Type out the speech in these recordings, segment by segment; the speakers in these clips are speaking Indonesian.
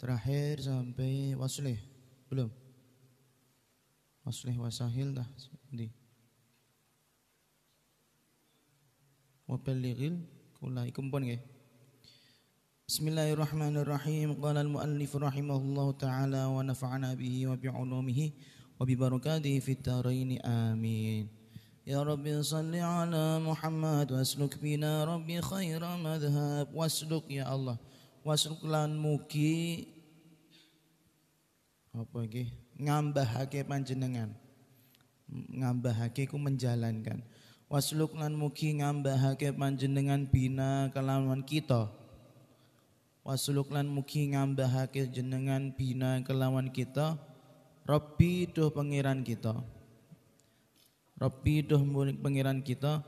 Terakhir sampai waslih. Belum. Waslih wasahil dah. Di. Wabalighil kulai kumpon nggih. Bismillahirrahmanirrahim. Qala al-muallif rahimahullahu taala wa nafa'ana bihi wa bi wa bi fit taraini. Amin. Ya Rabbi salli ala Muhammad واسلك بنا Rabbi خير madhab واسلك ya Allah wasruklan mugi apa iki ngambahake panjenengan ngambahake ku menjalankan wasuklan muki ngambah ngambahake panjenengan bina kelawan kita wasuklan muki ngambah ngambahake jenengan bina kelawan kita Robbi duh pangeran kita Robbi duh pangeran kita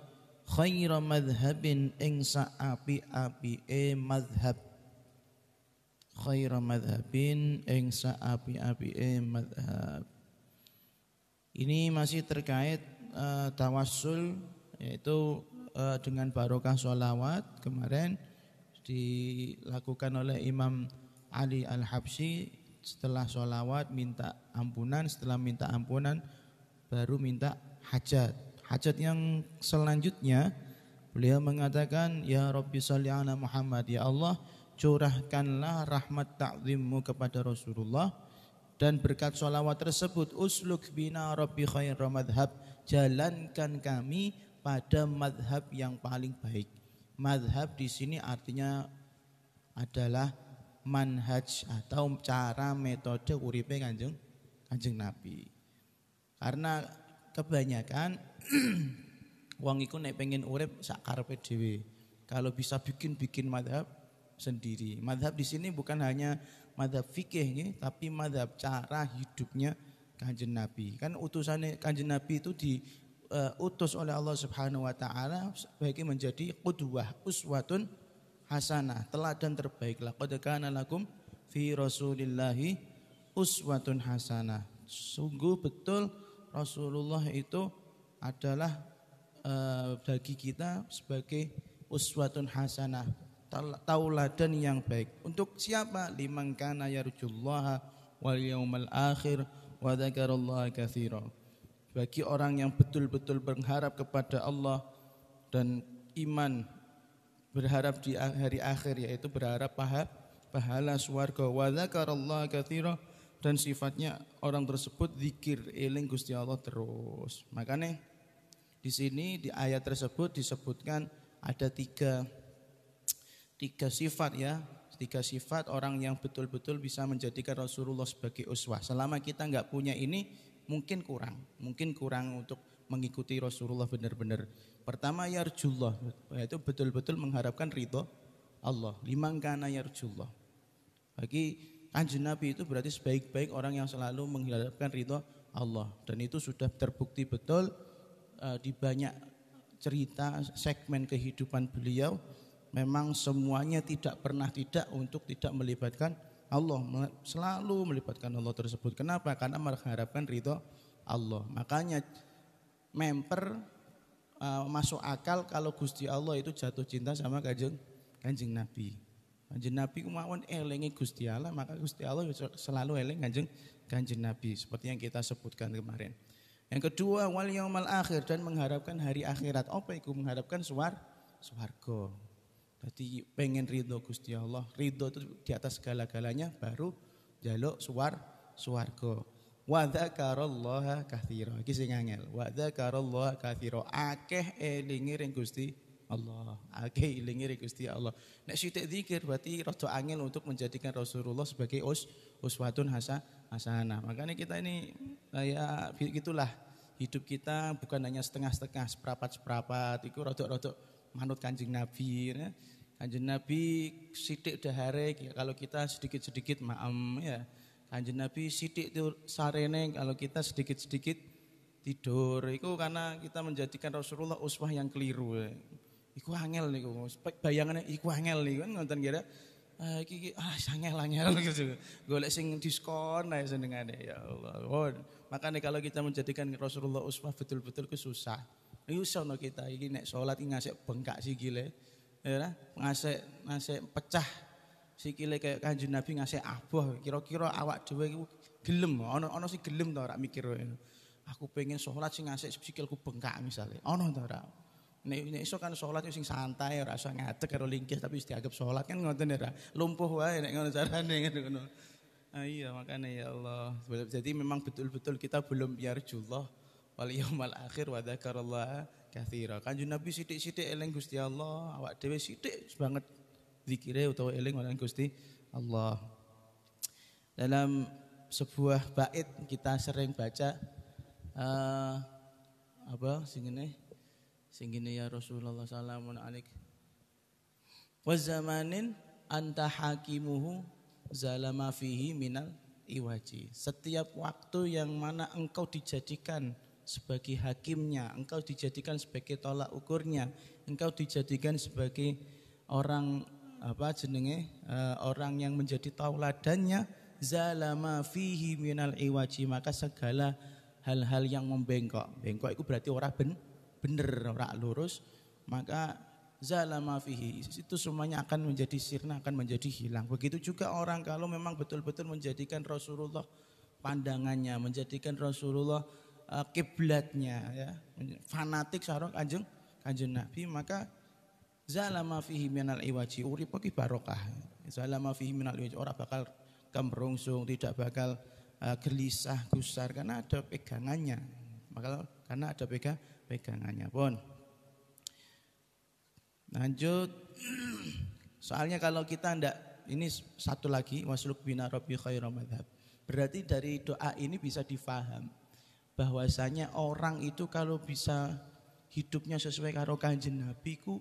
khaira madhabin ing saapi api e madhab khaira madhabin ing saapi api madhab. Ini masih terkait uh, tawassul yaitu uh, dengan barokah sholawat kemarin dilakukan oleh Imam Ali Al-Habsyi setelah sholawat minta ampunan setelah minta ampunan baru minta hajat hajat yang selanjutnya beliau mengatakan ya Rabbi salli ala Muhammad ya Allah curahkanlah rahmat ta'zimmu kepada Rasulullah dan berkat sholawat tersebut usluk bina rabbi khairah madhab jalankan kami pada madhab yang paling baik madhab di sini artinya adalah manhaj atau cara metode uripe kanjeng kanjeng nabi karena kebanyakan wong iku nek pengen urip sak karepe dhewe kalau bisa bikin-bikin madhab sendiri. Madhab di sini bukan hanya madhab fikih ini tapi madhab cara hidupnya kanjeng Nabi. Kan utusannya kanjeng Nabi itu diutus e, uh, oleh Allah Subhanahu Wa Taala sebagai menjadi qudwah uswatun hasanah teladan terbaik. Laqad lakum fi rasulillahi uswatun hasanah. Sungguh betul Rasulullah itu adalah e, bagi kita sebagai uswatun hasanah tauladan yang baik. Untuk siapa? Liman kana yarjullaha wal yaumal akhir wa dzakarallaha katsira. Bagi orang yang betul-betul berharap kepada Allah dan iman berharap di hari akhir yaitu berharap paha, pahala surga wa dzakarallaha katsira dan sifatnya orang tersebut zikir eling Gusti Allah terus. Makanya di sini di ayat tersebut disebutkan ada tiga tiga sifat ya tiga sifat orang yang betul-betul bisa menjadikan Rasulullah sebagai uswah selama kita nggak punya ini mungkin kurang mungkin kurang untuk mengikuti Rasulullah benar-benar pertama yarjullah yaitu betul-betul mengharapkan ridho Allah limangkana yarjullah bagi kanjeng Nabi itu berarti sebaik-baik orang yang selalu mengharapkan ridho Allah dan itu sudah terbukti betul uh, di banyak cerita segmen kehidupan beliau memang semuanya tidak pernah tidak untuk tidak melibatkan Allah selalu melibatkan Allah tersebut. Kenapa? Karena mengharapkan ridho Allah. Makanya member uh, e, masuk akal kalau Gusti Allah itu jatuh cinta sama kanjeng kanjeng Nabi. Kanjeng Nabi kemauan elengi Gusti Allah, maka Gusti Allah selalu eleng kanjeng kanjeng Nabi seperti yang kita sebutkan kemarin. Yang kedua wal yaumal akhir dan mengharapkan hari akhirat. Apa itu mengharapkan suar suwargo. Jadi pengen ridho Gusti Allah. Ridho itu di atas segala-galanya baru jaluk suar suwargo. Wa dzakarallaha katsira. Iki sing angel. Wa dzakarallaha katsira. Akeh elinge ring Gusti Allah. Akeh elinge ring Gusti Allah. Nek sithik zikir berarti rada angel untuk menjadikan Rasulullah sebagai us uswatun hasa hasanah. Makanya kita ini ya gitulah hidup kita bukan hanya setengah-setengah, seperapat-seperapat, itu rodok-rodok manut kanjeng Nabi. Ya. Kanjeng Nabi sidik dahare kalau kita sedikit-sedikit maam ya. Kanjeng Nabi sidik itu sarene kalau kita sedikit-sedikit tidur. Itu karena kita menjadikan Rasulullah uswah yang keliru. Ya. Iku angel niku. Bayangannya iku angel niku nonton kira ah iki, ah sangel angel gitu. Golek sing diskon ae senengane ya Allah. Oh, makanya kalau kita menjadikan Rasulullah uswah betul-betul kesusah. Iku sono kita iki nek salat ngasih bengkak sikile ya ngasih ngasih pecah sikile kayak kanjeng Nabi ngasih abuh kira-kira awak dhewe iku gelem ono ono sing gelem to ora mikir aku pengen sholat sing ngasih sikilku bengkak misalnya Ono to ora Nek iso kan sholat sing santai ora usah ngadeg karo lingkis tapi dianggap sholat kan ngoten ya. Lumpuh wae nek ngono carane ngono. Ah, iya makanya ya Allah. Jadi memang betul-betul kita belum biarjullah ya wal yaumal akhir wa dzakarallaha kathira. Kanjeng Nabi sithik-sithik eling Gusti Allah, awak dhewe sithik banget zikire utawa eling marang Gusti Allah. Dalam sebuah bait kita sering baca uh, apa Sing ngene ya Rasulullah sallallahu alaihi Wasallam, wa zamanin anta hakimuhu zalama fihi minal iwaji. Setiap waktu yang mana engkau dijadikan sebagai hakimnya, engkau dijadikan sebagai tolak ukurnya, engkau dijadikan sebagai orang apa jenenge uh, orang yang menjadi tauladannya zalama fihi minal iwaji maka segala hal-hal yang membengkok bengkok itu berarti orang ben, bener orang lurus maka zalama fihi itu semuanya akan menjadi sirna akan menjadi hilang begitu juga orang kalau memang betul-betul menjadikan Rasulullah pandangannya menjadikan Rasulullah Eh, kiblatnya ya fanatik karo kanjeng kanjeng Nabi maka zalama fihi minal iwaji uripe ki barokah zalama fihi minal iwaji ora bakal kemrungsung tidak bakal uh, gelisah gusar karena ada pegangannya maka karena ada pega pegangannya pun lanjut soalnya kalau kita ndak ini satu lagi wasluk bina khairu berarti dari doa ini bisa difaham bahwasanya orang itu kalau bisa hidupnya sesuai karo kanjeng Nabi ku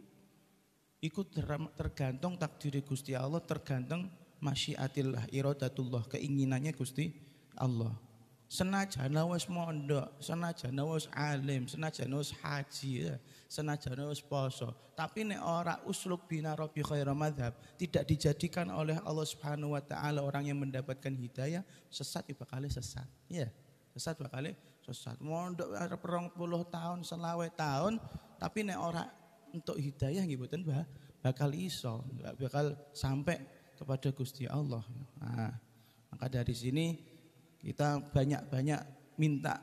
ikut tergantung takdir Gusti Allah tergantung masyiatillah iradatullah keinginannya Gusti Allah senajan wis mondok senajan wis alim senajan wis haji ya, senajan wis poso tapi nek ora usluk bina rabbi khairu madhab tidak dijadikan oleh Allah Subhanahu wa taala orang yang mendapatkan hidayah sesat bakal sesat ya sesat bakal sesat. Mondok arep puluh tahun, selawe tahun, tapi nek ora untuk hidayah nggih mboten bakal iso, bakal sampai kepada Gusti Allah. Nah, maka dari sini kita banyak-banyak minta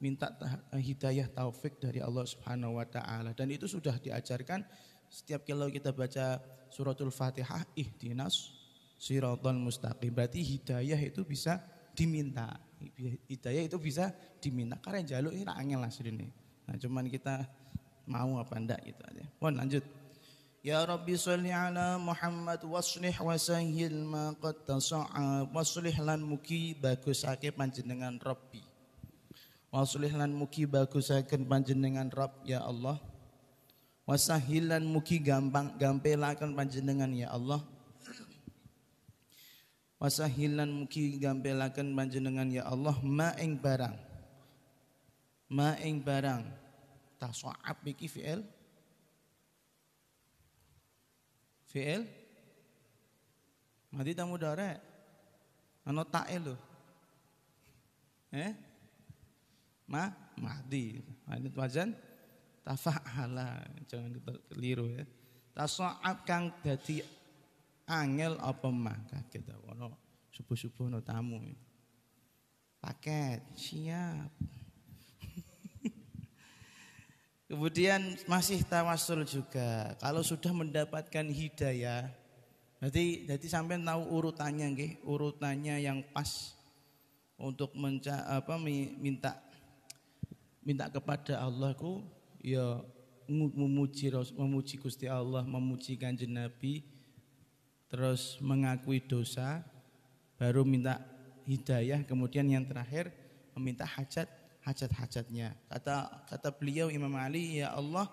minta eh, hidayah taufik dari Allah Subhanahu wa taala dan itu sudah diajarkan setiap kalau kita baca suratul Fatihah ihdinas siratal mustaqim berarti hidayah itu bisa diminta hidayah itu bisa diminta karena jaluk ini angin lah sini. nah cuman kita mau apa ndak gitu aja Mohon lanjut Ya Rabbi salli ala Muhammad waslih wasahil ma qad tasa'a waslih lan muki bagusake panjenengan Rabbi waslih lan muki bagusake panjenengan Rabb ya Allah wasahilan muki gampang gampelakan panjenengan ya Allah Wasahilan mugi gampelaken panjenengan ya Allah ing barang. ing barang. Tasoab iki fi'il. Fi'il. mati tamu darah, Ano ta'e lho. Eh? Ma mati, Ini wajan tafa'ala. Jangan keliru ya. Tasoab kang dadi angel apa mah kaget ono subuh-subuh no tamu paket siap kemudian masih tawasul juga kalau sudah mendapatkan hidayah berarti jadi sampai tahu urutannya nggih urutannya yang pas untuk menca apa minta minta kepada Allahku ya memuji memuji Gusti Allah memuji kanjeng Nabi terus mengakui dosa, baru minta hidayah, kemudian yang terakhir meminta hajat hajat-hajatnya. Kata kata beliau Imam Ali, ya Allah,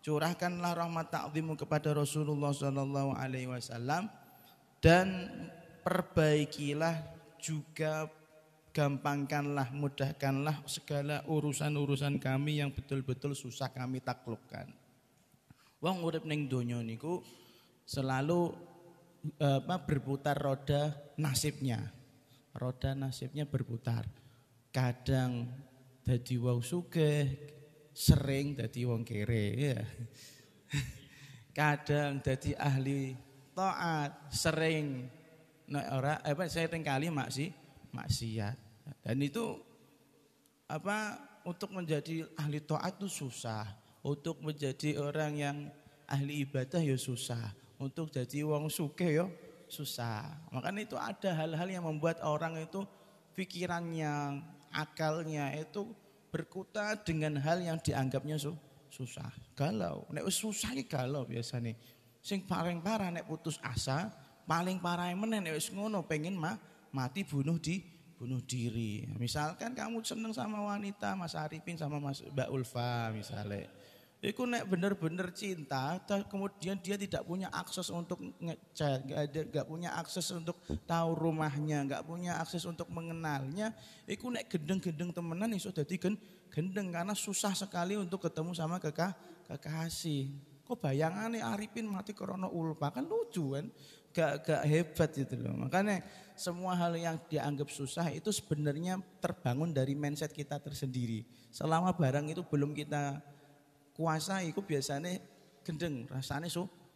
curahkanlah rahmat ta'zimu kepada Rasulullah sallallahu alaihi wasallam dan perbaikilah juga gampangkanlah mudahkanlah segala urusan-urusan kami yang betul-betul susah kami taklukkan. Wong urip ning donya niku selalu Eh, apa berputar roda nasibnya. Roda nasibnya berputar. Kadang jadi wong sugih, sering jadi wong kere ya. Kadang jadi ahli taat, sering nek ora eh, apa sering kali maksi maksiat. Dan itu apa untuk menjadi ahli taat itu susah, untuk menjadi orang yang ahli ibadah ya susah. Untuk jadi wong suke yo ya, susah. Makanya itu ada hal-hal yang membuat orang itu pikirannya, akalnya itu berkutat dengan hal yang dianggapnya su susah, galau. Nek susah iki galau biasa nih. Sing paling parah nek putus asa, paling parah meneh nek wis ngono pengen mah mati bunuh di bunuh diri. Misalkan kamu seneng sama wanita, Mas Arifin sama Mas Mbak Ulfa misalnya. Iku nek bener-bener cinta, kemudian dia tidak punya akses untuk ngecek, nggak punya akses untuk tahu rumahnya, nggak punya akses untuk mengenalnya. Iku nek gendeng-gendeng temenan iso jadi gendeng karena susah sekali untuk ketemu sama kekah kekasih. Kok nih Arifin mati karena ulpa kan lucu kan? Gak, gak hebat gitu loh. Makanya semua hal yang dianggap susah itu sebenarnya terbangun dari mindset kita tersendiri. Selama barang itu belum kita kuasa itu biasanya gendeng, rasanya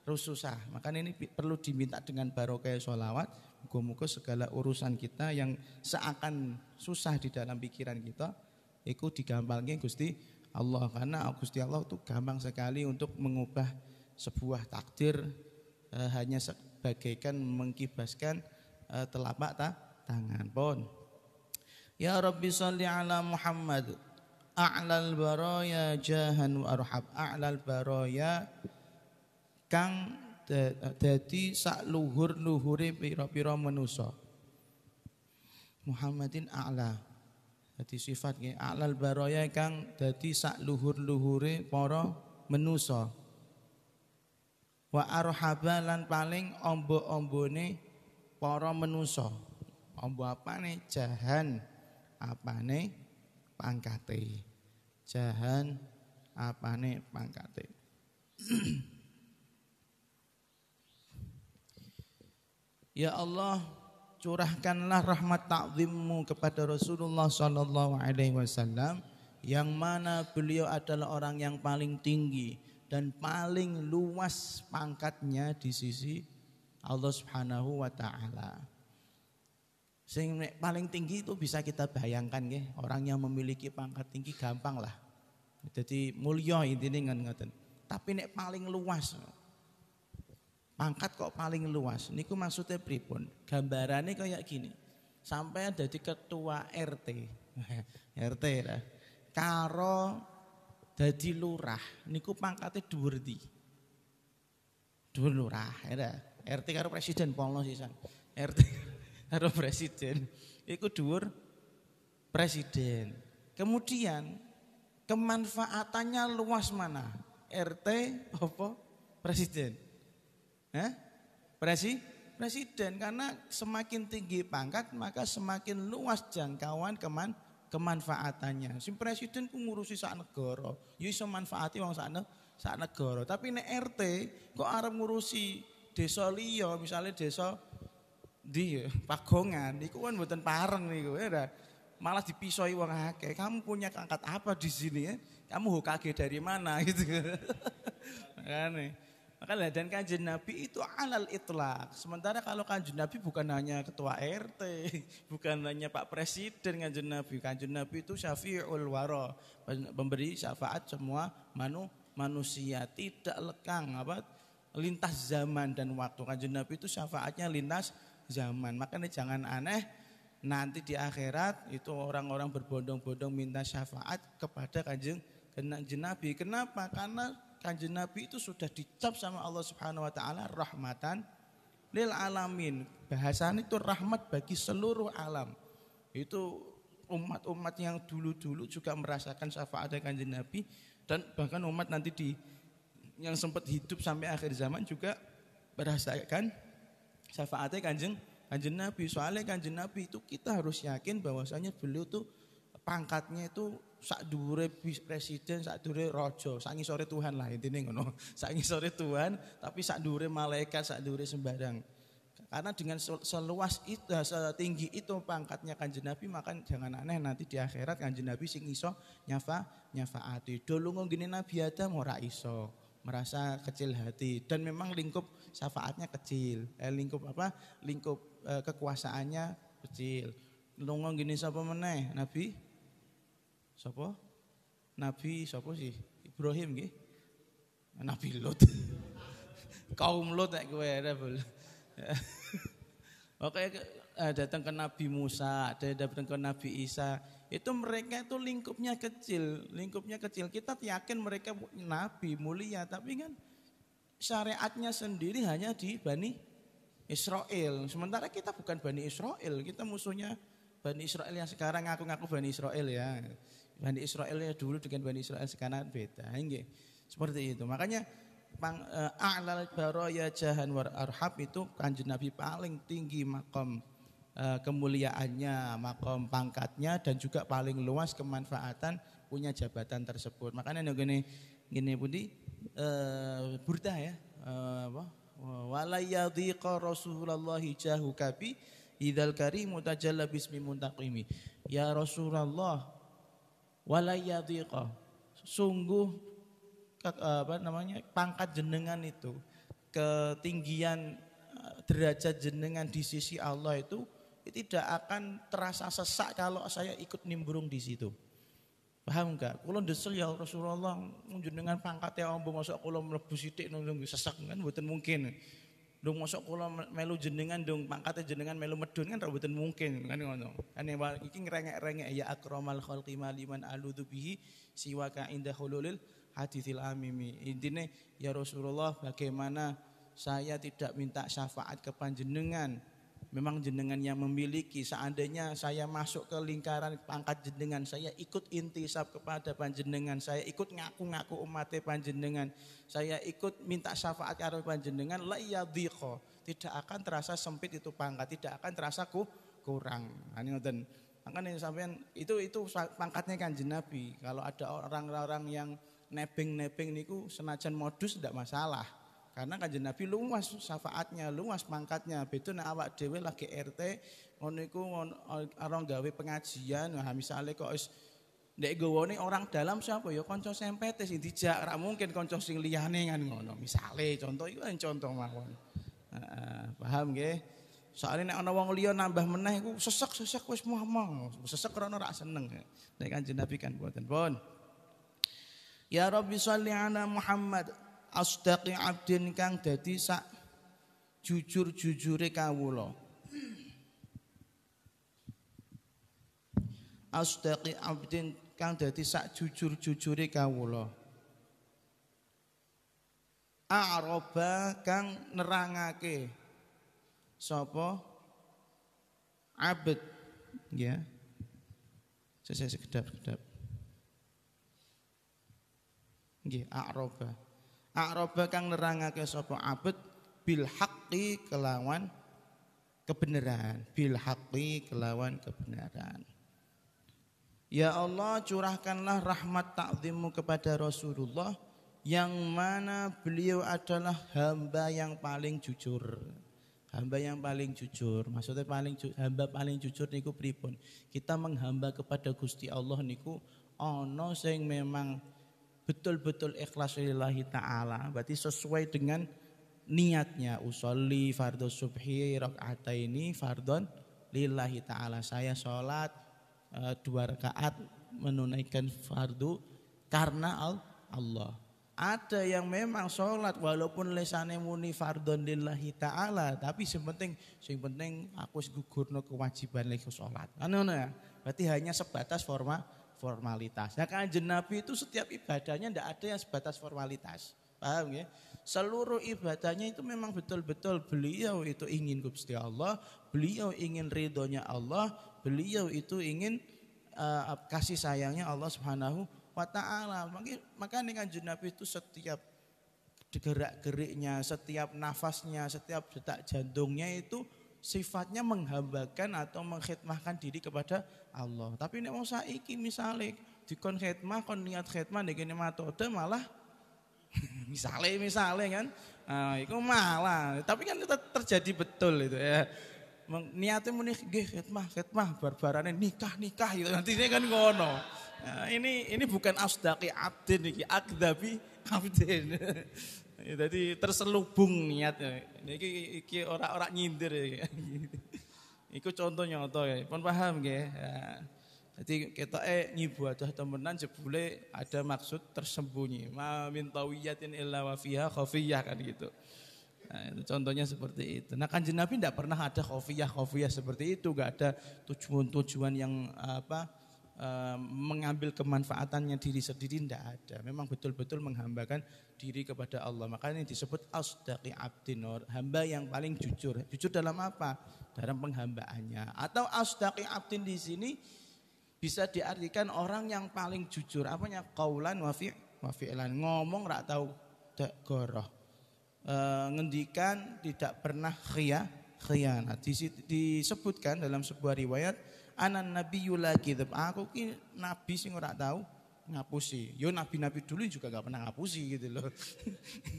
terus susah. maka ini perlu diminta dengan barokah sholawat. Muka-muka segala urusan kita yang seakan susah di dalam pikiran kita, itu digampangnya Gusti Allah. Karena Gusti Allah itu gampang sekali untuk mengubah sebuah takdir eh, hanya sebagaikan mengkibaskan eh, telapak ta, tangan pun. Ya Rabbi salli ala Muhammad a'lal baraya jahan wa arhab a'lal baraya kang dadi sak luhur-luhure pira-pira manusa Muhammadin a'la dadi sifat nggih a'lal baraya kang dadi sak luhur-luhure para manusa wa arhabalan paling ombo-ombone para manusa ombo apane jahan apane pangkate. Jahan apane pangkate. ya Allah, curahkanlah rahmat takzimmu kepada Rasulullah sallallahu alaihi wasallam yang mana beliau adalah orang yang paling tinggi dan paling luas pangkatnya di sisi Allah Subhanahu wa taala. Sing paling tinggi itu bisa kita bayangkan ya. Orang yang memiliki pangkat tinggi gampang lah. Jadi mulia intinya ngan ngoten. Tapi nek paling luas pangkat kok paling luas. Niku maksudnya pripun? Gambarannya kayak gini. Sampai ada di ketua RT. RT lah. Karo jadi lurah. Niku pangkatnya dhuwur di. Dua lurah, ya. RT karo presiden polno sisan. RT karo presiden ikut dhuwur presiden. Kemudian kemanfaatannya luas mana? RT apa presiden? Hah? Presi presiden karena semakin tinggi pangkat maka semakin luas jangkauan keman kemanfaatannya. Si presiden ku ngurusi sak negara, yo ya iso manfaati wong sak sak negara. Tapi nek RT kok arep ngurusi desa liya, misalnya desa di pagongan niku kan mboten pareng niku ya malah dipisoi wong akeh. Kamu punya angkat apa di sini ya? Kamu Hokage dari mana gitu. Makanya. Makanya dan kanjeng Nabi itu alal itlak. Sementara kalau kanjeng Nabi bukan hanya ketua RT, bukan hanya Pak Presiden kanjeng Nabi. Kanjeng Nabi itu syafi'ul waro, pemberi syafaat semua manu, manusia, tidak lekang apa lintas zaman dan waktu. Kanjeng Nabi itu syafaatnya lintas zaman. Makanya jangan aneh nanti di akhirat itu orang-orang berbondong-bondong minta syafaat kepada kanjeng kanjeng Nabi. Kenapa? Karena kanjeng Nabi itu sudah dicap sama Allah Subhanahu wa taala rahmatan lil alamin. Bahasanya itu rahmat bagi seluruh alam. Itu umat-umat yang dulu-dulu juga merasakan syafaat dari kanjeng Nabi dan bahkan umat nanti di yang sempat hidup sampai akhir zaman juga merasakan syafaatnya kanjeng kanjeng Nabi. Soalnya kanjeng Nabi itu kita harus yakin bahwasanya beliau tuh pangkatnya itu sak dure presiden, sak dure rojo, sangi sore Tuhan lah intinya ngono. sangi sore Tuhan, tapi sak dure malaikat, sak dure sembarang. Karena dengan seluas itu, eh, setinggi itu pangkatnya kanjeng Nabi, maka jangan aneh nanti di akhirat kanjeng Nabi sing iso nyafa nyafaati. Dulu gini Nabi ada mora iso merasa kecil hati dan memang lingkup syafaatnya kecil eh, lingkup apa lingkup eh, kekuasaannya kecil nunggu gini siapa meneh nabi siapa nabi siapa sih Ibrahim gih nabi Lot kaum Lot gue, ada rebel Oke, eh, datang ke Nabi Musa, datang ke Nabi Isa, itu mereka itu lingkupnya kecil, lingkupnya kecil. Kita yakin mereka nabi mulia, tapi kan syariatnya sendiri hanya di Bani Israel. Sementara kita bukan Bani Israel, kita musuhnya Bani Israel yang sekarang ngaku-ngaku Bani Israel ya. Bani Israel ya dulu dengan Bani Israel sekarang beda. Enggak. Seperti itu. Makanya pang, eh, a'lal baraya jahan war arhab itu kanjeng Nabi paling tinggi makam Eh, kemuliaannya, makom pangkatnya dan juga paling luas kemanfaatan punya jabatan tersebut. Makanya gini gini Budi uh, eh, burda ya. wah eh, apa? Walayadhiqa Rasulullah jahu kabi idal karimu tajalla bismi muntaqimi. Ya Rasulullah walayadhiqa sungguh apa namanya pangkat jenengan itu ketinggian derajat jenengan di sisi Allah itu tidak akan terasa sesak kalau saya ikut nimbrung di situ. Paham enggak? Kulo ndesel ya Rasulullah njenengan pangkate ombo Masuk kulo mlebu sithik nunggu sesak kan mboten mungkin. Dong masuk kulo melu jenengan dong pangkatnya jenengan melu medun kan mboten mungkin kan ngono. Kan iki ngrengek-rengek ya akramal khalqi maliman aludzu bihi siwaka inda hululil hadithil amimi. Intine ya Rasulullah bagaimana saya tidak minta syafaat ke panjenengan memang jenengan yang memiliki. Seandainya saya masuk ke lingkaran pangkat jenengan, saya ikut intisab kepada panjenengan, saya ikut ngaku-ngaku umatnya panjenengan, saya ikut minta syafaat karo panjenengan, la yadhiqa. Tidak akan terasa sempit itu pangkat, tidak akan terasa ku, kurang. Ani nah, ngoten. Makanya sampean itu itu pangkatnya kan Nabi. Kalau ada orang-orang yang nebeng-nebeng niku senajan modus tidak masalah karena kanjeng Nabi luas syafaatnya, luas pangkatnya. Betul nek awak dhewe lagi RT ngono iku orang gawe pengajian, nah misale kok wis ndek gowone orang dalam siapa ya kanca sempete sing dijak, ra mungkin kanca sing liyane kan ngono. Misale contoh iku contoh mawon. Uh, paham nggih? Soalnya nek ana wong liya nambah meneh iku sesek-sesek wis muamang, sesek karena ora seneng. Nek kanjeng Nabi kan buatan pun. Ya Rabbi sholli ala Muhammad asdaqi abdin kang dadi sak jujur-jujure kawula asdaqi abdin kang dadi sak jujur-jujure kawula Aroba kang nerangake sapa abd ya saya sekedap-kedap nggih aroba Aroba kang nerangake sapa abet bil haqqi kelawan kebenaran, bil haqqi kelawan kebenaran. Ya Allah curahkanlah rahmat takzimu kepada Rasulullah yang mana beliau adalah hamba yang paling jujur. Hamba yang paling jujur, maksudnya paling hamba paling jujur niku pripun? Kita menghamba kepada Gusti Allah niku ana sing memang betul-betul ikhlas lillahi ta'ala. Berarti sesuai dengan niatnya. Usolli fardhu subhi ini fardon lillahi ta'ala. Saya sholat e, dua rakaat menunaikan fardu karena Allah. Ada yang memang sholat walaupun lesane muni fardon lillahi ta'ala. Tapi sepenting, yang penting aku gugurno kewajiban lagi sholat. Anu ya? Berarti hanya sebatas formal formalitas. Nah kanjen Nabi itu setiap ibadahnya tidak ada yang sebatas formalitas. Paham ya? Seluruh ibadahnya itu memang betul-betul beliau itu ingin Gusti Allah, beliau ingin ridhonya Allah, beliau itu ingin uh, kasih sayangnya Allah Subhanahu wa taala. Makanya kanjen Nabi itu setiap gerak-geriknya, setiap nafasnya, setiap detak jantungnya itu sifatnya menghambakan atau mengkhidmahkan diri kepada Allah. Tapi nek mau saiki misale dikon khidmah kon niat khidmah nek ngene matode malah misale misale kan. Nah, itu malah. Tapi kan itu terjadi betul itu ya. Niatnya muni nggih khidmah, khidmah barbarane nikah-nikah gitu. Nanti ini kan ngono. Nah, ini ini bukan asdaqi abdin iki, akdabi abdin. Jadi terselubung niatnya. Ini, ini orang-orang nyindir. Ya. Iku contoh nyoto ya, pun paham ya. Jadi kita eh ngibadah temenan jebule ada maksud tersembunyi. Ma min tawiyatin illa wa fiha khafiyah kan gitu. Nah, itu contohnya seperti itu. Nah, kan Nabi tidak pernah ada khofiyah khofiyah seperti itu, nggak ada tujuan-tujuan yang apa Eh, mengambil kemanfaatannya diri sendiri tidak ada. Memang betul-betul menghambakan diri kepada Allah. Makanya disebut asdaqi abdinur, hamba yang paling jujur. Jujur dalam apa? Dalam penghambaannya. Atau asdaqi abdin di sini bisa diartikan orang yang paling jujur. Apanya? Kaulan wa fi'lan. Ngomong rak tahu goroh. E, ngendikan tidak pernah khiyah khianat. Disebutkan dalam sebuah riwayat anan Nabi la kadzib. Aku ki nabi sing ora tahu ngapusi. Yo nabi-nabi dulu juga gak pernah ngapusi gitu loh.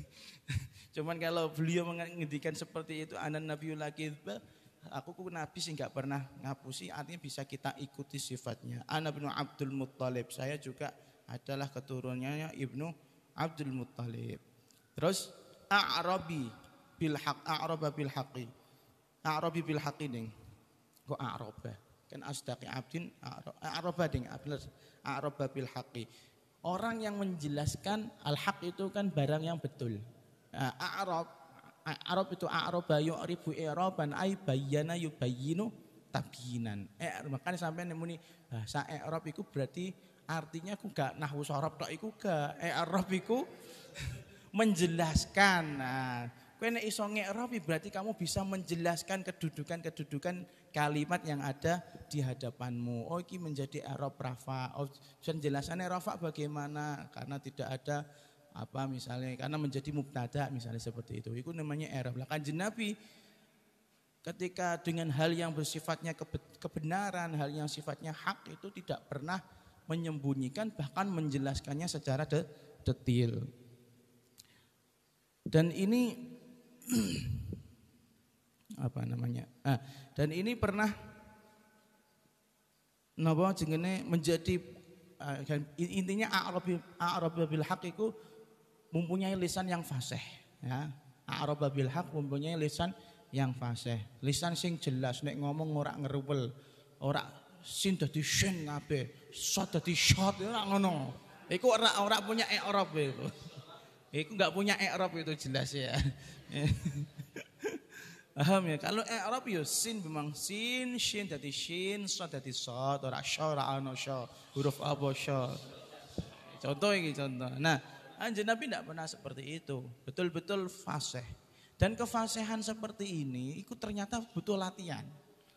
Cuman kalau beliau mengendikan seperti itu anan Nabi la kadzib, aku ku nabi sih gak pernah ngapusi artinya bisa kita ikuti sifatnya Anak bin Abdul Muttalib saya juga adalah keturunannya Ibnu Abdul Muttalib terus A'rabi bil haq A'raba bil haqi A'rabi bil haqi ning kok A'raba kan asdaqi abdin eh, a'roba ding ah, a'roba bil haqi orang yang menjelaskan al haq itu kan barang yang betul eh, a'rob eh, a'rob itu a'roba yu'ribu i'roban ay bayyana yubayyinu tabinan eh makanya sampai nemuni bahasa i'rob itu berarti artinya aku gak nahwu sorab tok iku gak i'rob iku menjelaskan nah Kue nek iso berarti kamu bisa menjelaskan kedudukan-kedudukan kalimat yang ada di hadapanmu. Oh ini menjadi Arab rafa. Oh dan jelasannya rafa bagaimana karena tidak ada apa misalnya karena menjadi mubtada misalnya seperti itu. Itu namanya Arab. Lah kanjeng Nabi ketika dengan hal yang bersifatnya kebenaran, hal yang sifatnya hak itu tidak pernah menyembunyikan bahkan menjelaskannya secara de detil. Dan ini apa namanya ah, dan ini pernah napa jengene menjadi ah, intinya a'rabi a'rabi bil haqiku mempunyai lisan yang fasih ya a'rabi bil mempunyai lisan yang fasih lisan sing jelas nek ngomong ora ngerubel ora sin dadi shin kabeh shot dadi shot ya ora ngono iku ora ora punya i'rab iku iku enggak punya i'rab itu jelas ya Paham ya? Kalau i'rab eh, ya sin memang sin, shin jadi shin, shad jadi shad, ora sya ora ana sya. Huruf apa sya? Contoh ini contoh. Nah, anjir Nabi tidak pernah seperti itu. Betul-betul fasih. Dan kefasehan seperti ini itu ternyata butuh latihan.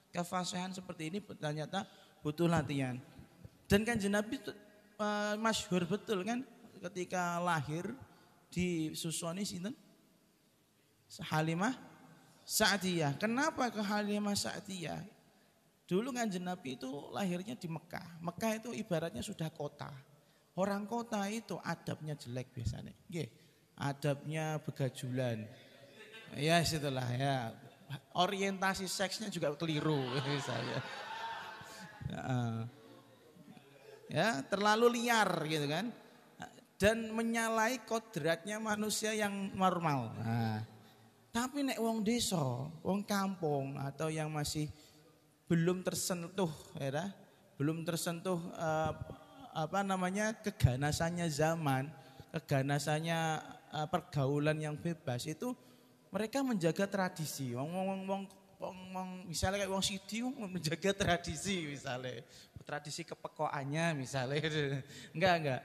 Kefasehan seperti ini ternyata butuh latihan. Dan kan Nabi uh, masyhur betul kan ketika lahir di Susoni sinten? Halimah Sa'diyah. Kenapa ke Halimah Sa'diyah? Dulu kanjeng Nabi itu lahirnya di Mekah. Mekah itu ibaratnya sudah kota. Orang kota itu adabnya jelek biasanya. Gih, adabnya begajulan. Ya setelah ya. Orientasi seksnya juga keliru misalnya. Ya, terlalu liar gitu kan. Dan menyalahi kodratnya manusia yang normal. Nah, tapi nek wong desa, wong kampung atau yang masih belum tersentuh ya, belum tersentuh uh, apa namanya keganasannya zaman, keganasannya uh, pergaulan yang bebas itu mereka menjaga tradisi. Wong wong wong, wong wong wong misalnya kayak wong sidi menjaga tradisi misalnya tradisi kepekoannya misalnya enggak enggak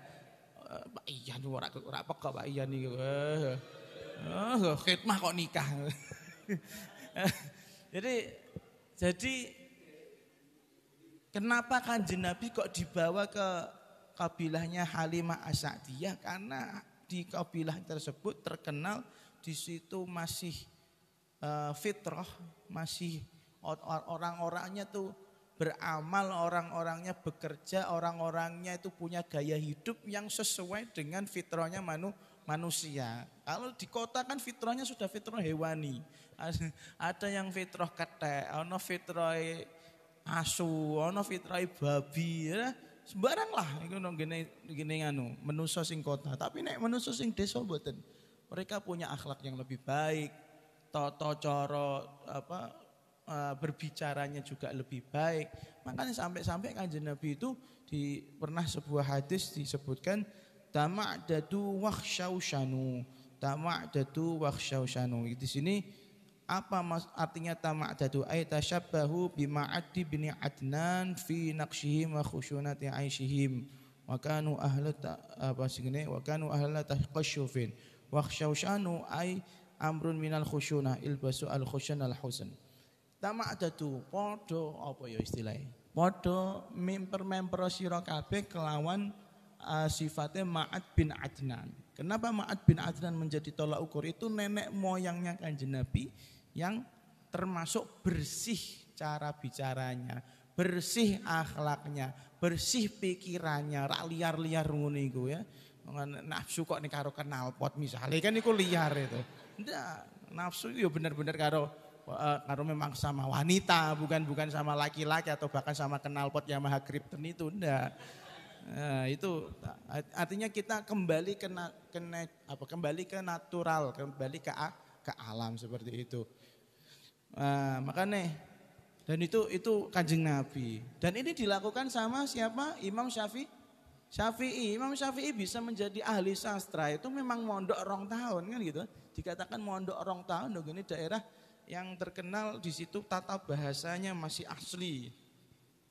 eh, Pak Iyan ora ora pekok Pak Iyan iki. Oh, khidmah kok nikah. jadi jadi kenapa kan Nabi kok dibawa ke kabilahnya Halimah asyadiyah karena di kabilah tersebut terkenal di situ masih uh, fitrah, masih orang-orangnya tuh beramal, orang-orangnya bekerja, orang-orangnya itu punya gaya hidup yang sesuai dengan fitrahnya manu, manusia. Kalau di kota kan fitrahnya sudah fitrah hewani. Ada yang fitrah ketek, ono fitrah asu, ono fitrah babi, ya. Sembarang lah iku nang gini gene anu, menusa sing kota. Tapi nek menusa sing desa Buatan. Mereka punya akhlak yang lebih baik, toto coro apa eh, berbicaranya juga lebih baik. Makanya sampai-sampai kan Nabi itu di pernah sebuah hadis disebutkan tamak tamadadu shanu tamadatu wakshawshanu. Di sini apa mas, artinya tamadatu ay bima bimaati bini Adnan fi naqshihim wa khusyunati aishihim wa kanu ahla apa sini wa kanu ahla taqasyufin Wakshawshanu ay amrun minal khushuna ilbasu al khusyun al husn. Tamadatu podo apa ya istilahnya? Podo memper-memper sirokabe kelawan uh, sifatnya Ma'ad bin Adnan. Kenapa Ma'ad bin Adnan menjadi tolak ukur itu nenek moyangnya kanjeng Nabi yang termasuk bersih cara bicaranya, bersih akhlaknya, bersih pikirannya, rak liar-liar ngono iku ya. Nafsu kok nih karo kenal pot misalnya kan iku liar itu. Ndak, nafsu itu ya benar-benar karo eh, karo memang sama wanita bukan bukan sama laki-laki atau bahkan sama kenal pot Yamaha kripten itu ndak. Nah, itu artinya kita kembali ke, ke apa kembali ke natural, kembali ke ke alam seperti itu. Nah, makanya dan itu itu kanjeng Nabi. Dan ini dilakukan sama siapa? Imam Syafi'i. Syafi'i, Imam Syafi'i bisa menjadi ahli sastra itu memang mondok rong tahun kan gitu. Dikatakan mondok rong tahun dong ini daerah yang terkenal di situ tata bahasanya masih asli.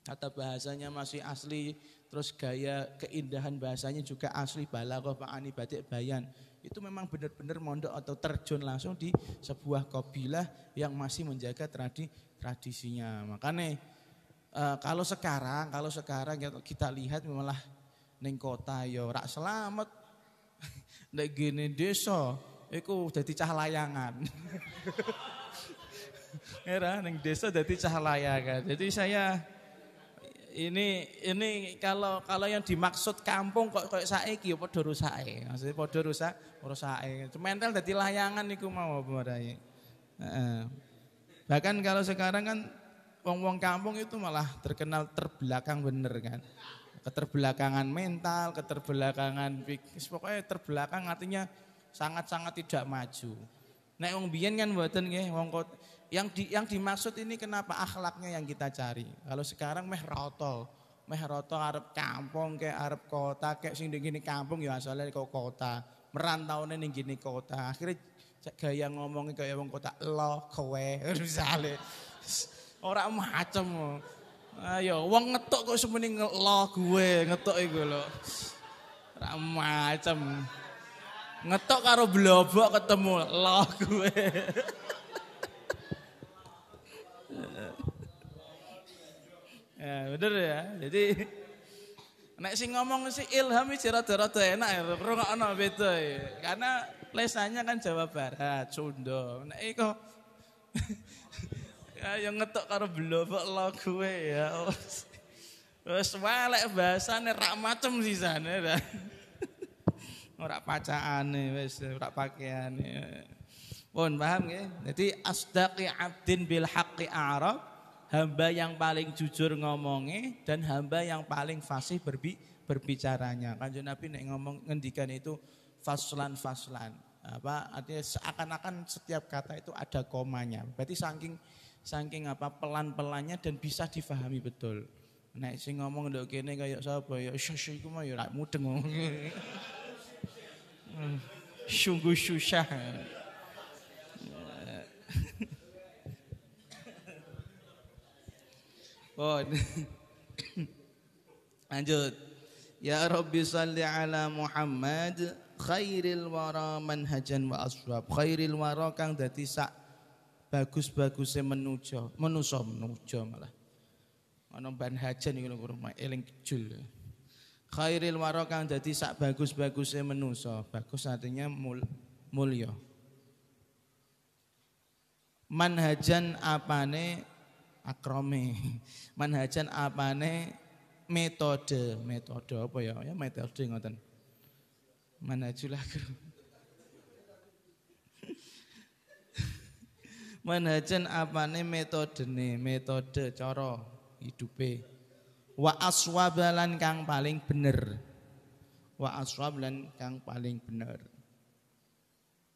Tata bahasanya masih asli, terus gaya keindahan bahasanya juga asli balaghah ma'ani batik bayan. Itu memang benar-benar mondok atau terjun langsung di sebuah kabilah yang masih menjaga tradi tradisinya. Makanya uh, kalau sekarang kalau sekarang kita, ya kita lihat malah neng kota yo ya rak selamat nek gini desa iku jadi cah layangan. Era neng desa jadi cah layangan. Jadi saya ini ini kalau kalau yang dimaksud kampung kok kok saiki apa ya padha rusake. Maksudnya padha rusak rusake. Cementel dadi layangan niku mau apa Heeh. bahkan kalau sekarang kan wong-wong kampung itu malah terkenal terbelakang bener kan. Keterbelakangan mental, keterbelakangan pokoknya terbelakang artinya sangat-sangat tidak maju. Nek wong biyen kan mboten nggih, wong kota yang di, yang dimaksud ini kenapa akhlaknya yang kita cari. Kalau sekarang meh roto, meh roto Arab kampung ke Arab kota kayak sing gini kampung ya asalnya ke kota. Merantau nih gini kota. Akhirnya gaya ngomongnya kayak wong kota lo kowe misalnya. Orang macem. Ayo, wong ngetok kok semene lo gue, ngetok itu lo. Ora macem. ngetok karo blobok ketemu lo gue. Ya, bener ya. Jadi naik sing ngomong si Ilham iki rada-rada enak ya, rungokno beda ya. Karena lesannya kan Jawa Barat, Sunda. Nek kok ya yang ngetok karo belum lo gue ya. Wes walek bahasane rak macem sisane ra. Ora pacaane wis ora pakaiane. Pun paham nggih? Jadi asdaqi abdin bil haqqi a'rab hamba yang paling jujur ngomongnya dan hamba yang paling fasih berbi, berbicaranya. Kanjeng Nabi nek ngomong ngendikan itu faslan faslan. Apa artinya seakan-akan setiap kata itu ada komanya. Berarti saking saking apa pelan-pelannya dan bisa difahami betul. Nek sing ngomong ndok kene kayak siapa ya syasy iku mah ya mudeng. Hmm, sungguh susah. Bon. Oh, Lanjut. Ya Rabbi salli ala Muhammad khairil wara manhajan wa aswab. Khairil wara kang dadi sak bagus-baguse menuja, menusa menuja malah. Ana manhajan iku rumah eling kejul. Khairil wara kang dadi sak bagus-baguse menusa. Bagus artinya mul mulya. Manhajan apane akrome manhajan apane metode metode apa ya ya metode ngoten manhajul akrom manhajan apane ne metode coro hidupe wa aswabalan kang paling bener wa aswabalan kang paling bener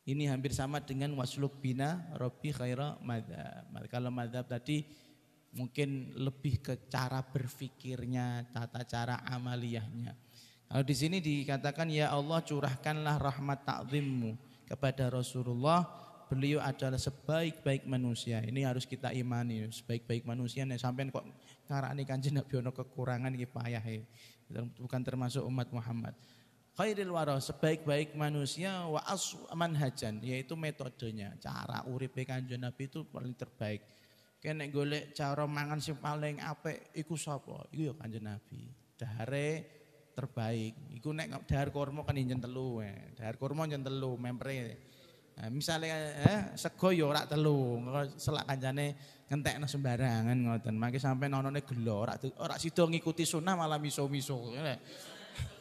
ini hampir sama dengan wasluk bina robi khaira madhab. Kalau madhab tadi Mungkin lebih ke cara berfikirnya, tata cara amaliyahnya. Kalau di sini dikatakan ya Allah curahkanlah rahmat ta'zimmu kepada Rasulullah. Beliau adalah sebaik-baik manusia. Ini harus kita imani, ya. sebaik-baik manusia nek sampean kok ini Kanjeng Nabi ono kekurangan iki payah ya. Bukan termasuk umat Muhammad. Khairil wara sebaik-baik manusia wa asman hajan yaitu metodenya, cara uripe Kanjeng Nabi itu paling terbaik kene golek cara mangan sing paling apik iku sapa? Iku ya Kanjeng Nabi. Dahare terbaik. Iku nek dahar kurma kan njen telu. Eh. Dahar kurma njen telu mempre. Eh, misalnya eh, sego ya ora telu, selak kancane ngentekno sembarangan ngoten. Mangke sampe nonone gelo, ora ora sida ngikuti sunah malah miso-miso.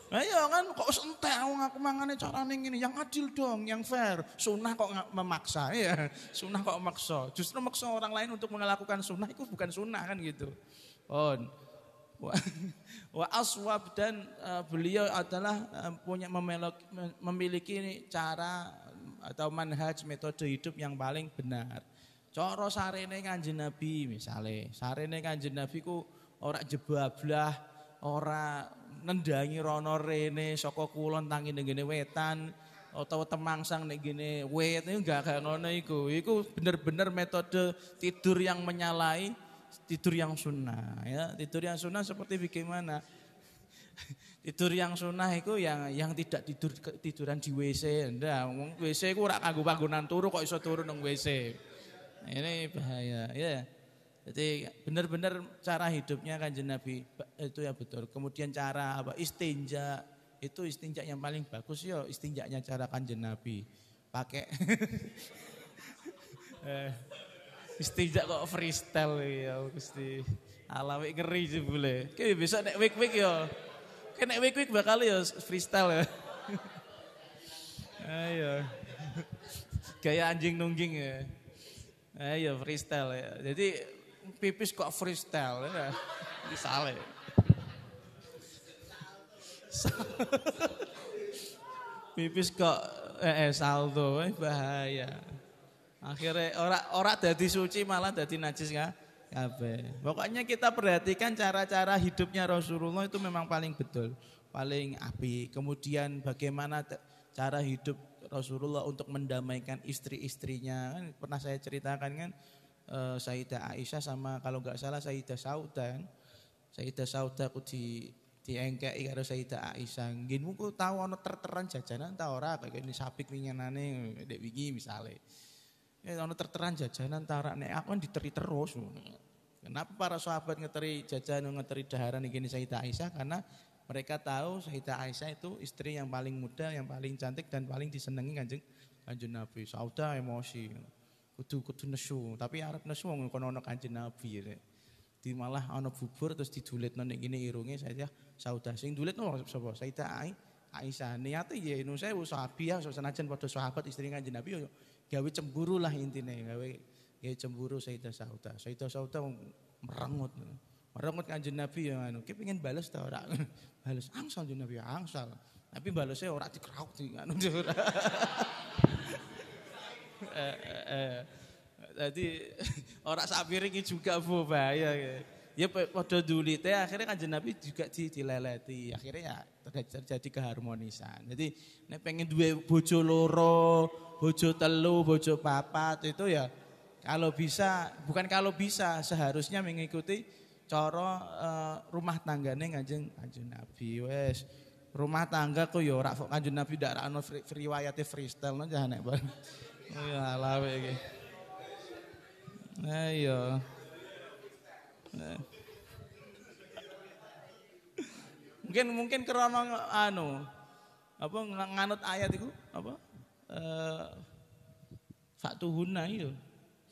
Nah iya kan kok sentek aku ngaku mangane carane ini yang adil dong, yang fair. Sunnah kok memaksa ya. Sunnah kok maksa. Justru maksa orang lain untuk melakukan sunnah itu bukan sunnah kan gitu. On. wah Wa aswab dan e, beliau adalah e, punya memiliki cara atau manhaj metode hidup yang paling benar. Coro sarene kanjeng Nabi misalnya, sarene kanjeng Nabi ku orang jebablah, orang nendangi rono rene saka kulon tangi ning gene wetan atau temangsang ning gini wet itu enggak kayak ngono iku. Iku bener-bener metode tidur yang menyalahi tidur yang sunnah ya. Tidur yang sunnah seperti bagaimana? tidur yang sunnah itu yang yang tidak tidur tiduran di WC. Ndak, wong WC iku ora kanggo panggonan turu kok iso turu nang WC. Ini bahaya, ya. Yeah. Jadi benar-benar cara hidupnya kanjeng Nabi itu ya betul. Kemudian cara apa istinja itu istinja yang paling bagus yo ya istinjaknya cara kanjeng Nabi pakai eh, istinja kok freestyle ya gusti alami ngeri sih boleh. Kita bisa naik week week yo, Kita naik week week bakal yo ya, freestyle ya. Ayo gaya anjing nungging ya. Ayo freestyle ya. Jadi pipis kok freestyle. Ya. Disale. pipis kok eh, eh saldo, eh, bahaya. Akhirnya orang ora dadi suci malah dadi najis kan? Kabeh. Pokoknya kita perhatikan cara-cara hidupnya Rasulullah itu memang paling betul, paling api. Kemudian bagaimana cara hidup Rasulullah untuk mendamaikan istri-istrinya kan pernah saya ceritakan kan Eh, Sayyidah Aisyah sama kalau nggak salah Sayyidah Sauda kan. Sayyidah Sauda aku di diengkei karo Sayyidah Aisyah. Nginmu ku tau ana terteran jajanan ta ora kayak ini sapi klinyanane dek wingi misale. Ya ana terteran jajanan ta ora nek aku kan diteri terus. Kenapa para sahabat ngeteri jajanan ngeteri daharan iki Sayyidah Aisyah karena mereka tahu Sayyidah Aisyah itu istri yang paling muda, yang paling cantik dan paling disenangi kanjeng kanjeng Nabi. Sauda emosi kudu kudu nesu tapi arep nesu wong kono ana kanjeng nabi ya. di malah ono bubur terus diduletno ning kene irunge saya saudah sing duletno sapa Sayyidah Ai Aisyah niate ya nu sewu sahabi ya senajan padha sahabat istri kanjeng nabi yo gawe cemburu lah intine gawe gawe cemburu saya Saudah Sayyidah Saudah merengut merengut kanjeng nabi ya anu ki pengen bales ta ora bales angsal kanjeng nabi angsal tapi balesnya ora dikraut anu Eh, eh, eh. Jadi orang sapi ringi juga bu bahaya. Ya, ya pada dulu itu akhirnya kan Nabi juga di, dileleti. Akhirnya ya terjadi, keharmonisan. Jadi nek pengen dua bojo loro, bojo telu, bojo papat itu ya kalau bisa bukan kalau bisa seharusnya mengikuti coro uh, eh, rumah tanggane kanjeng kanjeng Nabi wes rumah tangga koyo yo ya, ora kanjeng Nabi ndak ra ono riwayate freestyle no jangan Ya alawe iki. Eh, Ayo. Iya. Eh. Mungkin mungkin kerana anu apa nganut ayat itu apa? Eh fatuhunna itu. Iya.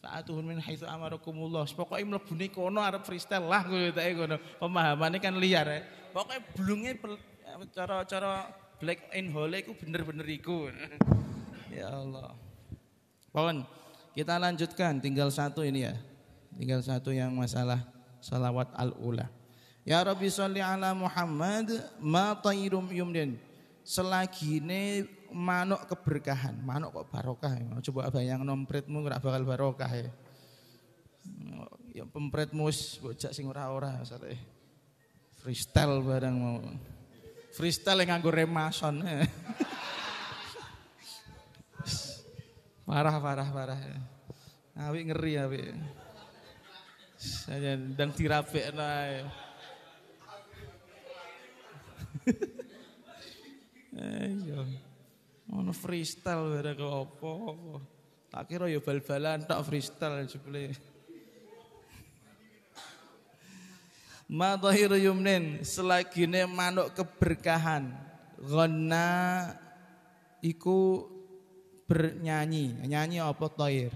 Sa'atuhun min haitsu amarakumullah. Pokoke mlebune kono arep freestyle lah kuwi tak pemahaman ini kan liar ya. Eh. Pokoke blunge cara-cara black and hole iku bener-bener iku. ya Allah. Pohon. Kita lanjutkan tinggal satu ini ya. Tinggal satu yang masalah salawat al-ula. Ya Rabbi sholli ala Muhammad ma tayrum yumdin. Selagi ini manuk keberkahan, manuk kok barokah. Ya. Coba yang nompretmu gak bakal barokah ya. Ya pempretmu wis sing ora-ora Freestyle barang mau. Freestyle yang nganggo remason. Parah, parah, parah. Awi ngeri awi. Saya ndang dirapik nae. Eh, Ayo. Iya. Ono freestyle bareng ke opo. Tak kira yo ya bal-balan tak freestyle jebule. Madhahir yumnin selagine manuk keberkahan. gona iku bernyanyi. Nyanyi apa toir?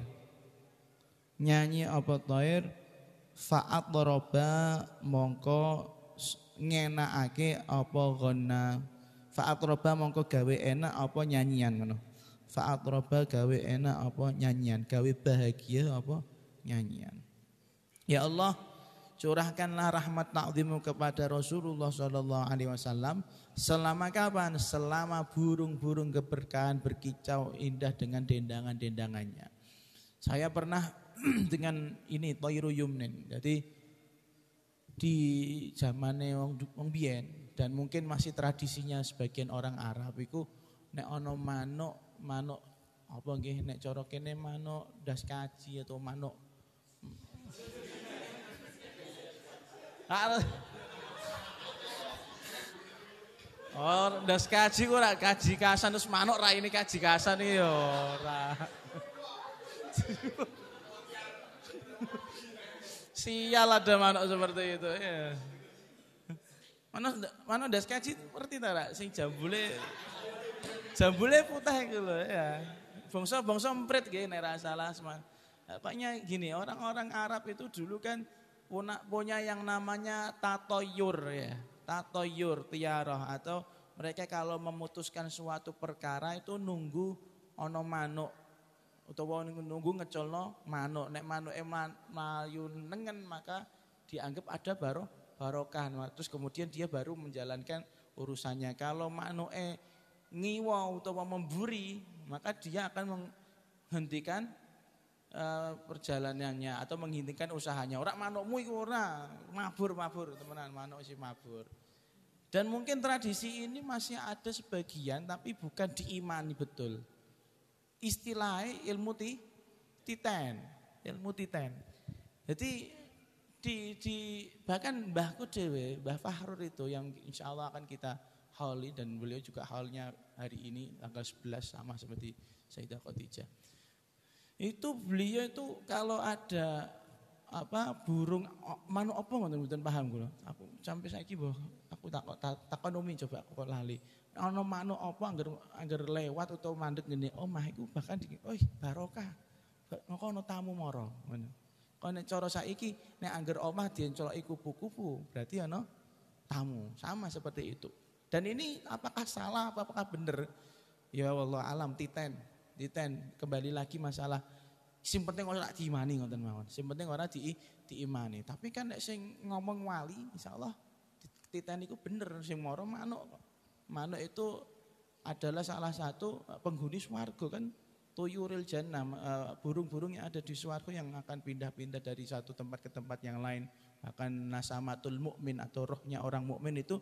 Nyanyi apa toir? Faat roba mongko ake apa gona. Faat roba mongko gawe enak apa nyanyian ngono. Faat roba gawe enak apa nyanyian, gawe bahagia apa nyanyian. Ya Allah, curahkanlah rahmat takdimu kepada Rasulullah Shallallahu Alaihi Wasallam Selama kapan? Selama burung-burung keberkahan berkicau indah dengan dendangan-dendangannya. Saya pernah dengan ini Toiru Yumnin. Jadi di zamannya wong, wong Bien dan mungkin masih tradisinya sebagian orang Arab itu nek ono mano manuk apa nggih nek cara kene manuk das kaji atau manuk Oh, udah kaji kok ora kaji kasan terus manuk ra ini kaji kasan iki yo ya ora. Sial ada manuk seperti itu ya. Mana mana kaji seperti ta ra sing jambule jambule putih iku lho ya. Bangsa-bangsa emprit nggih nek ra salah semangat. Pokoknya gini, orang-orang Arab itu dulu kan punya yang namanya tatoyur ya tatoyur, tiaroh atau mereka kalau memutuskan suatu perkara itu nunggu ono manuk utawa nunggu ngecolno mano nek mano eman mayu nengen maka dianggap ada baro barokah nah, terus kemudian dia baru menjalankan urusannya kalau mano ngiwo e ngiwa utawa memburi maka dia akan menghentikan e, perjalanannya atau menghentikan usahanya. Orang manukmu itu orang mabur-mabur, temenan manuk si mabur. Dan mungkin tradisi ini masih ada sebagian tapi bukan diimani betul. Istilah ilmu ti, titen, ilmu titen. Jadi di, di bahkan Mbahku Dewe, Mbah Fahrur itu yang insya Allah akan kita hauli dan beliau juga haulnya hari ini tanggal 11 sama seperti Sayyidah Khadijah. Itu beliau itu kalau ada apa burung manuk apa ngoten mboten paham kula. Aku sampai saiki mbah aku tak tak takok takonomi coba aku kok lali. Ana manuk apa angger angger lewat utawa mandek ngene omah iku bahkan di oh barokah. kok ana tamu morong. ngono. Kok nek cara saiki nek angger omah iku kupu-kupu berarti ana tamu. Sama seperti itu. Dan ini apakah salah apakah bener? Ya Allah alam titen. Titen kembali lagi masalah Sing penting ora diimani ngoten mawon. Sing penting ora di diimani. Tapi kan nek sing ngomong wali insyaallah titen iku bener sing moro manuk. Manuk itu adalah salah satu eh, penghuni swarga kan tuyuril jannah eh, burung-burung yang ada di swarga yang akan pindah-pindah dari satu tempat ke tempat yang lain bahkan nasamatul mukmin atau rohnya orang mukmin itu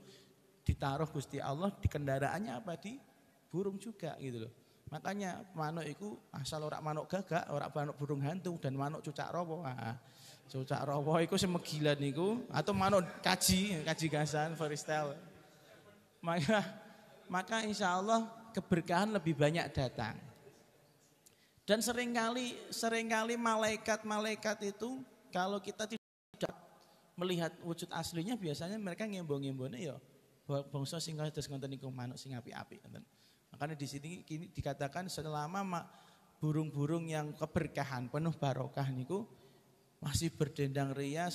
ditaruh Gusti Allah di kendaraannya apa di burung juga gitu loh Makanya manuk itu asal orang manuk gagak, orang manuk burung hantu dan manuk cucak rowo. Ah, cucak rowo itu semegila niku atau manuk kaji, kaji gasan freestyle. Maka maka insya Allah keberkahan lebih banyak datang. Dan seringkali seringkali malaikat-malaikat itu kalau kita tidak melihat wujud aslinya biasanya mereka ngembong-ngembongnya ya bangsa singgah terus ngonten niku manuk sing api -api. Makanya di sini kini dikatakan selama burung-burung yang keberkahan penuh barokah niku masih berdendang ria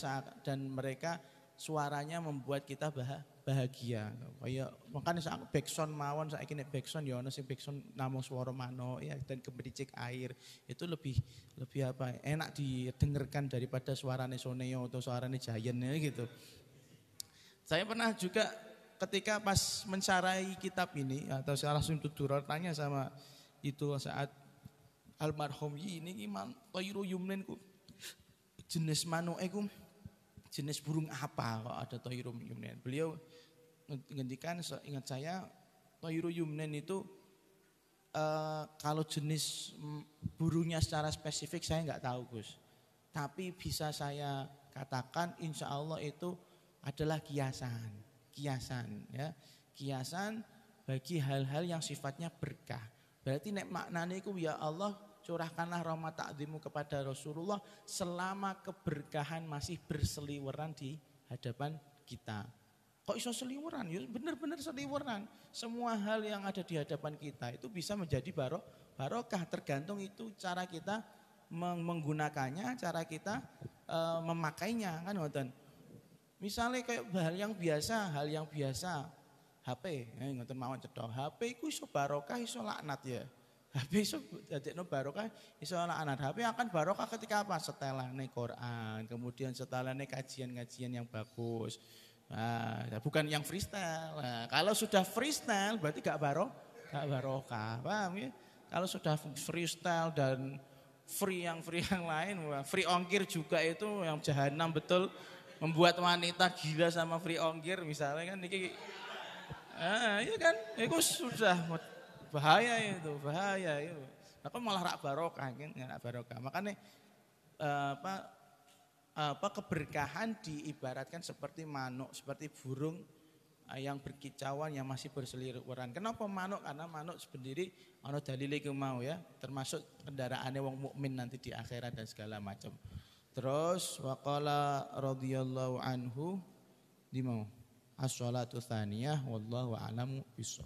dan mereka suaranya membuat kita bahagia. Kaya makanya saya backsound mawon saya nek backsound ya ono sing backsound namung swara mano ya dan kemericik air itu lebih lebih apa enak didengarkan daripada suarane Soneo atau suarane Jayen ya gitu. Saya pernah juga ketika pas mencarai kitab ini atau saya langsung tutur tanya sama itu saat almarhum ini iman yumlin ku jenis manu manueku jenis burung apa kok ada toyru yumnen beliau ngendikan ingat saya toyru yumnen itu uh, kalau jenis burungnya secara spesifik saya nggak tahu Gus tapi bisa saya katakan insya Allah itu adalah kiasan kiasan ya. Kiasan bagi hal-hal yang sifatnya berkah. Berarti nek maknane iku ya Allah curahkanlah rahmat takdimu kepada Rasulullah selama keberkahan masih berseliweran di hadapan kita. Kok iso seliweran? Ya bener-bener seliweran. Semua hal yang ada di hadapan kita itu bisa menjadi barok barokah tergantung itu cara kita menggunakannya, cara kita e, memakainya kan ngoten. Misalnya kayak hal yang biasa, hal yang biasa. HP, Nggak eh, ngoten mawon HP ku iso barokah iso laknat ya. HP iso no barokah iso laknat. HP akan barokah ketika apa? nih Quran, kemudian nih kajian-kajian yang bagus. Nah, ya bukan yang freestyle. Nah, kalau sudah freestyle berarti gak barok, gak barokah. Paham ya? Kalau sudah freestyle dan free yang free yang lain, free ongkir juga itu yang jahanam betul membuat wanita gila sama free ongkir misalnya kan niki ah, iya kan itu sudah bahaya itu bahaya itu nah malah rak barokah kan ya, rak barokah makanya eh, apa apa keberkahan diibaratkan seperti manuk seperti burung eh, yang berkicauan yang masih berseliweran. Kenapa manuk? Karena manuk sendiri ana dalile mau ya, termasuk kendaraannya wong mukmin nanti di akhirat dan segala macam. Terus waqala radhiyallahu anhu mau as-salatu tsaniyah wallahu a'lamu bis